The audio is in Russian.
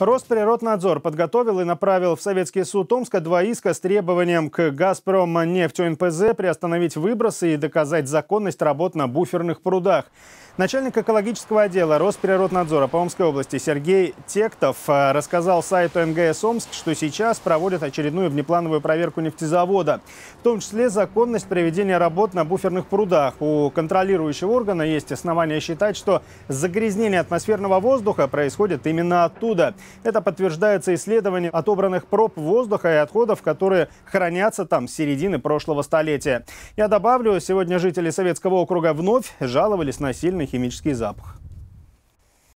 Росприроднадзор подготовил и направил в Советский суд Томска два иска с требованием к «Газпром» нефтью НПЗ приостановить выбросы и доказать законность работ на буферных прудах. Начальник экологического отдела Росприроднадзора по Омской области Сергей Тектов э, рассказал сайту МГС Омск, что сейчас проводят очередную внеплановую проверку нефтезавода, в том числе законность проведения работ на буферных прудах. У контролирующего органа есть основания считать, что загрязнение атмосферного воздуха происходит именно оттуда – это подтверждается исследованием отобранных проб воздуха и отходов, которые хранятся там с середины прошлого столетия. Я добавлю, сегодня жители Советского округа вновь жаловались на сильный химический запах.